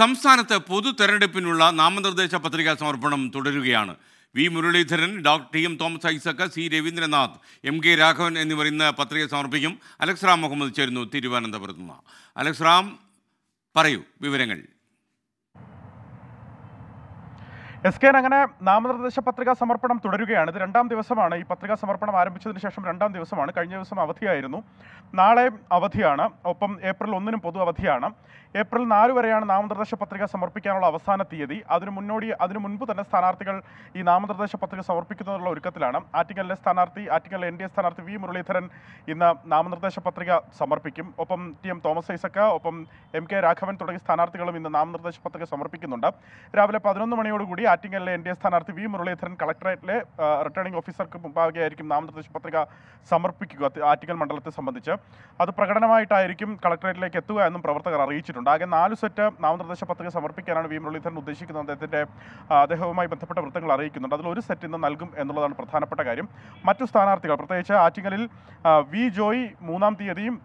സംസ്ഥാനത്ത് പൊതു തെരഞ്ഞെടുപ്പിനുള്ള നാമനിർദ്ദേശ പത്രികാ സമർപ്പണം തുടരുകയാണ് വി മുരളീധരൻ ഡോക്ടർ ടി എം തോമസ് ഐസക്ക് സി രവീന്ദ്രനാഥ് എം കെ രാഘവൻ എന്നിവർ ഇന്ന് പത്രിക സമർപ്പിക്കും അലക്സ് റാം മുഹമ്മദ് ചേരുന്നു തിരുവനന്തപുരത്ത് നിന്ന് അലക്സ് റാം പറയൂ വിവരങ്ങൾ എസ് കെ അങ്ങനെ നാമനിർദ്ദേശ പത്രികാ സമർപ്പണം തുടരുകയാണ് ഇത് രണ്ടാം ദിവസമാണ് ഈ പത്രികാ സമർപ്പണം ആരംഭിച്ചതിന് ശേഷം രണ്ടാം ദിവസമാണ് കഴിഞ്ഞ ദിവസം അവധിയായിരുന്നു നാളെ അവധിയാണ് ഒപ്പം ഏപ്രിൽ ഒന്നിനും പൊതു അവധിയാണ് ഏപ്രിൽ നാല് വരെയാണ് നാമനിർദ്ദേശ പത്രിക സമർപ്പിക്കാനുള്ള അവസാന തീയതി അതിനു മുന്നോടി അതിനു മുൻപ് തന്നെ സ്ഥാനാർത്ഥികൾ ഈ നാമനിർദ്ദേശ പത്രിക സമർപ്പിക്കുന്നതിനുള്ള ഒരുക്കത്തിലാണ് ആറ്റിങ്ങലിലെ സ്ഥാനാർത്ഥി ആറ്റിങ്ങലിലെ എൻ ഡി എ സ്ഥാനാർത്ഥി വി മുരളീധരൻ ഇന്ന് നാമനിർദ്ദേശ പത്രിക സമർപ്പിക്കും ഒപ്പം ടി എം തോമസ് ഐസക്ക ഒപ്പം എം കെ രാഘവൻ തുടങ്ങിയ സ്ഥാനാർത്ഥികളും ഇന്ന് നാമനിർദ്ദേശ പത്രിക സമർപ്പിക്കുന്നുണ്ട് രാവിലെ പതിനൊന്ന് മണിയോടുകൂടി ആറ്റിങ്ങലിലെ എൻ ഡി എ സ്ഥാനാർത്ഥി വി മുരളീധരൻ കളക്ടറേറ്റിലെ റിട്ടേണിംഗ് ഓഫീസർക്ക് മുമ്പാകെയായിരിക്കും നാമനിർദ്ദേശ പത്രിക സമർപ്പിക്കുക ആറ്റിങ്ങൽ മണ്ഡലത്തെ സംബന്ധിച്ച് അത് പ്രകടനമായിട്ടായിരിക്കും കളക്ടറേറ്റിലേക്ക് എത്തുക എന്നും പ്രവർത്തകർ അറിയിച്ചിട്ടുണ്ട് ആകെ നാല് സെറ്റ് നാമനിർദ്ദേശ പത്രിക സമർപ്പിക്കാനാണ് വി മുരളീധരൻ ഉദ്ദേശിക്കുന്നത് അദ്ദേഹത്തിൻ്റെ അദ്ദേഹവുമായി ബന്ധപ്പെട്ട വൃത്തങ്ങൾ അറിയിക്കുന്നുണ്ട് അതിൽ ഒരു സെറ്റ് ഇന്ന് നൽകും എന്നുള്ളതാണ് പ്രധാനപ്പെട്ട കാര്യം മറ്റു സ്ഥാനാർത്ഥികൾ പ്രത്യേകിച്ച് ആറ്റിങ്ങലിൽ വി ജോയി മൂന്നാം തീയതിയും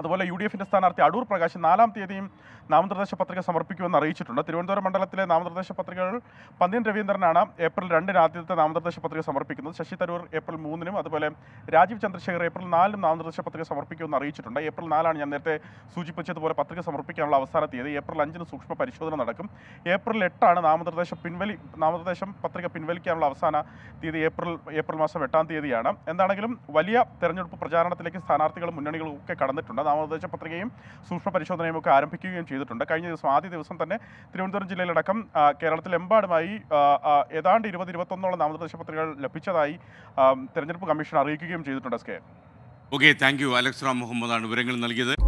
അതുപോലെ യു ഡി എഫിൻ്റെ സ്ഥാനാർത്ഥി അടൂർ പ്രകാശ് നാലാം തീയതിയും നാമനിർദ്ദേശ പത്രിക സമർപ്പിക്കുമെന്ന് അറിയിച്ചിട്ടുണ്ട് തിരുവനന്തപുരം മണ്ഡലത്തിലെ നാമനിർദ്ദേശ പത്രികകൾ പന്തിൻ രവീന്ദ്രനാണ് ഏപ്രിൽ രണ്ടിന് ആദ്യത്തെ നാമനിർദ്ദേശ പത്രിക സമർപ്പിക്കുന്നത് ശശി തരൂർ ഏപ്രിൽ മൂന്നിനും അതുപോലെ രാജീവ് ചന്ദ്രശേഖർ ഏപ്രിൽ നാലിനും നാമനിർദ്ദേശ പത്രിക സമർപ്പിക്കുമെന്ന് അറിയിച്ചിട്ടുണ്ട് ഏപ്രിൽ നാലാണ് ഞാൻ നേരത്തെ സൂചിപ്പിച്ചതുപോലെ പത്രിക സമർപ്പിക്കാനുള്ള അവസാന തീയതി ഏപ്രിൽ അഞ്ചിന് സൂക്ഷ്മ പരിശോധന നടക്കും ഏപ്രിൽ എട്ടാണ് നാമനിർദ്ദേശ പിൻവലി നാമനിർദ്ദേശം പത്രിക പിൻവലിക്കാനുള്ള അവസാന തീയതി ഏപ്രിൽ ഏപ്രിൽ മാസം എട്ടാം തീയതിയാണ് എന്താണെങ്കിലും വലിയ തെരഞ്ഞെടുപ്പ് പ്രചാരണത്തിലേക്ക് സ്ഥാനാർത്ഥികളും മുന്നണികളും ഒക്കെ കടന്നിട്ടുണ്ട് നാമനിർദ്ദേശ പത്രികയും സൂക്ഷ്മ പരിശോധനയും ഒക്കെ ആരംഭിക്കുകയും ചെയ്തിട്ടുണ്ട് കഴിഞ്ഞ ദിവസം ആദ്യ ദിവസം തന്നെ തിരുവനന്തപുരം ജില്ലയിലടക്കം കേരളത്തിലെമ്പാടുമായി ഏതാണ്ട് ഇരുപത് ഇരുപത്തൊന്നോളം നാമനിർദ്ദേശ പത്രികകൾ ലഭിച്ചതായി തെരഞ്ഞെടുപ്പ് കമ്മീഷൻ അറിയിക്കുകയും ചെയ്തിട്ടുണ്ട് S K okay thank you Alex Ram മുഹമ്മദാണ് വിവരങ്ങൾ നൽകിയത്